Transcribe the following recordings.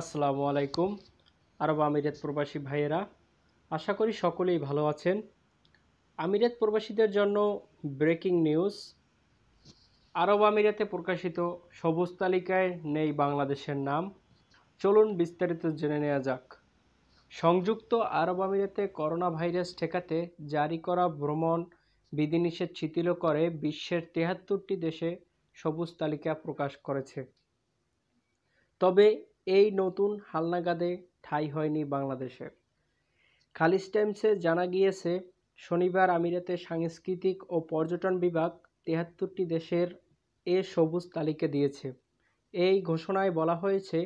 আসসালামু আলাইকুম আরব আমিরাত প্রবাসী ভাইয়েরা আশা করি সকলেই ভালো আছেন আমিরাত প্রবাসীদের জন্য ব্রেকিং নিউজ আরব আমিরাতে প্রকাশিত সবুজ তালিকায় নেই বাংলাদেশের নাম চলুন বিস্তারিত জেনে নেওয়া যাক সংযুক্ত আরব আমিরাতে করোনা ভাইরাস ঠেকাতে জারি করা ভ্রমণ বিধিনিষেধ শিথিল করে বিশ্বের তেহাত্তরটি দেশে সবুজ তালিকা প্রকাশ করেছে তবে এই নতুন হালনাগাদে ঠাঁই হয়নি বাংলাদেশের খালিজ টাইমসে জানা গিয়েছে শনিবার আমিরাতে সাংস্কৃতিক ও পর্যটন বিভাগ তেহাত্তরটি দেশের এ সবুজ তালিকা দিয়েছে এই ঘোষণায় বলা হয়েছে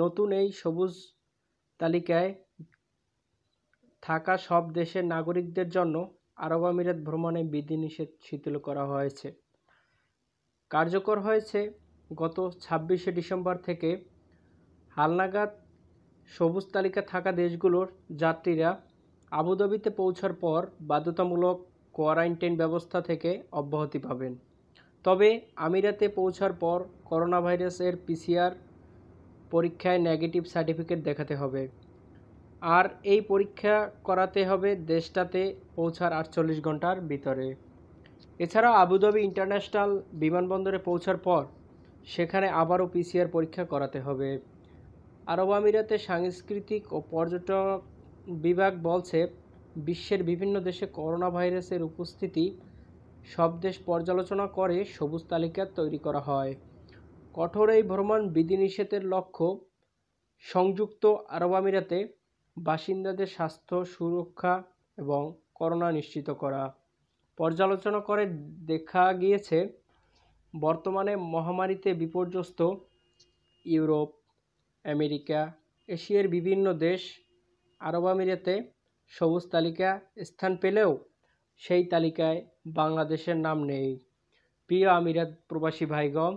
নতুন এই সবুজ তালিকায় থাকা সব দেশের নাগরিকদের জন্য আরব আমিরাত ভ্রমণে বিধিনিষেধ শিথিল করা হয়েছে কার্যকর হয়েছে গত ছাব্বিশে ডিসেম্বর থেকে হালনাগাদ সবুজ তালিকা থাকা দেশগুলোর যাত্রীরা আবুধাবিতে পৌঁছার পর বাধ্যতামূলক কোয়ারেন্টাইন ব্যবস্থা থেকে অব্যাহতি পাবেন তবে আমিরাতে পৌঁছার পর করোনা ভাইরাসের পিসিআর পরীক্ষায় নেগেটিভ সার্টিফিকেট দেখাতে হবে আর এই পরীক্ষা করাতে হবে দেশটাতে পৌঁছার আটচল্লিশ ঘন্টার ভিতরে এছাড়াও আবুধাবি ইন্টারন্যাশনাল বিমানবন্দরে পৌঁছার পর সেখানে আবারও পিসিআর পরীক্ষা করাতে হবে আরব আমিরাতের সাংস্কৃতিক ও পর্যটক বিভাগ বলছে বিশ্বের বিভিন্ন দেশে করোনা ভাইরাসের উপস্থিতি সব দেশ পর্যালোচনা করে সবুজ তালিকা তৈরি করা হয় কঠোর এই ভ্রমণ বিধিনিষেধের লক্ষ্য সংযুক্ত আরব আমিরাতে বাসিন্দাদের স্বাস্থ্য সুরক্ষা এবং করোনা নিশ্চিত করা পর্যালোচনা করে দেখা গিয়েছে বর্তমানে মহামারীতে বিপর্যস্ত ইউরোপ আমেরিকা এশিয়ার বিভিন্ন দেশ আরব আমিরাতে সবুজ তালিকা স্থান পেলেও সেই তালিকায় বাংলাদেশের নাম নেই প্রিয় আমিরাত প্রবাসী ভাইগম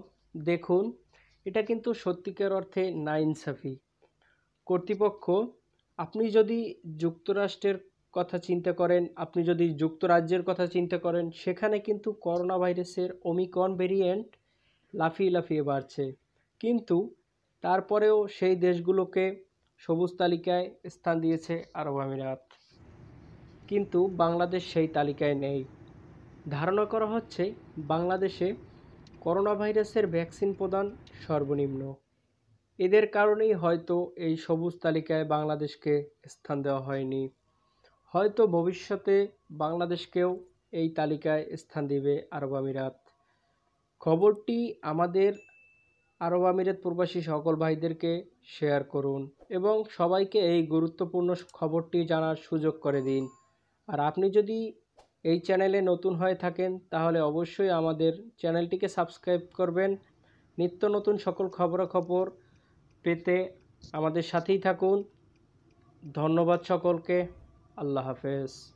দেখুন এটা কিন্তু সত্যিকার অর্থে নাইনসাফি কর্তৃপক্ষ আপনি যদি যুক্তরাষ্ট্রের কথা চিন্তা করেন আপনি যদি যুক্তরাজ্যের কথা চিন্তা করেন সেখানে কিন্তু করোনা ভাইরাসের ওমিকন ভেরিয়েন্ট লাফিয়ে লাফিয়ে বাড়ছে কিন্তু তারপরেও সেই দেশগুলোকে সবুজ তালিকায় স্থান দিয়েছে আরব আমিরাত কিন্তু বাংলাদেশ সেই তালিকায় নেই ধারণা করা হচ্ছে বাংলাদেশে করোনা ভাইরাসের ভ্যাকসিন প্রদান সর্বনিম্ন এদের কারণেই হয়তো এই সবুজ তালিকায় বাংলাদেশকে স্থান দেওয়া হয়নি হয়তো ভবিষ্যতে বাংলাদেশকেও এই তালিকায় স্থান দিবে আরব আমিরাত খবরটি আমাদের আরব আমিরাত প্রবাসী সকল ভাইদেরকে শেয়ার করুন এবং সবাইকে এই গুরুত্বপূর্ণ খবরটি জানার সুযোগ করে দিন আর আপনি যদি এই চ্যানেলে নতুন হয়ে থাকেন তাহলে অবশ্যই আমাদের চ্যানেলটিকে সাবস্ক্রাইব করবেন নিত্য নতুন সকল খবরাখবর পেতে আমাদের সাথেই থাকুন ধন্যবাদ সকলকে আল্লাহ হাফেজ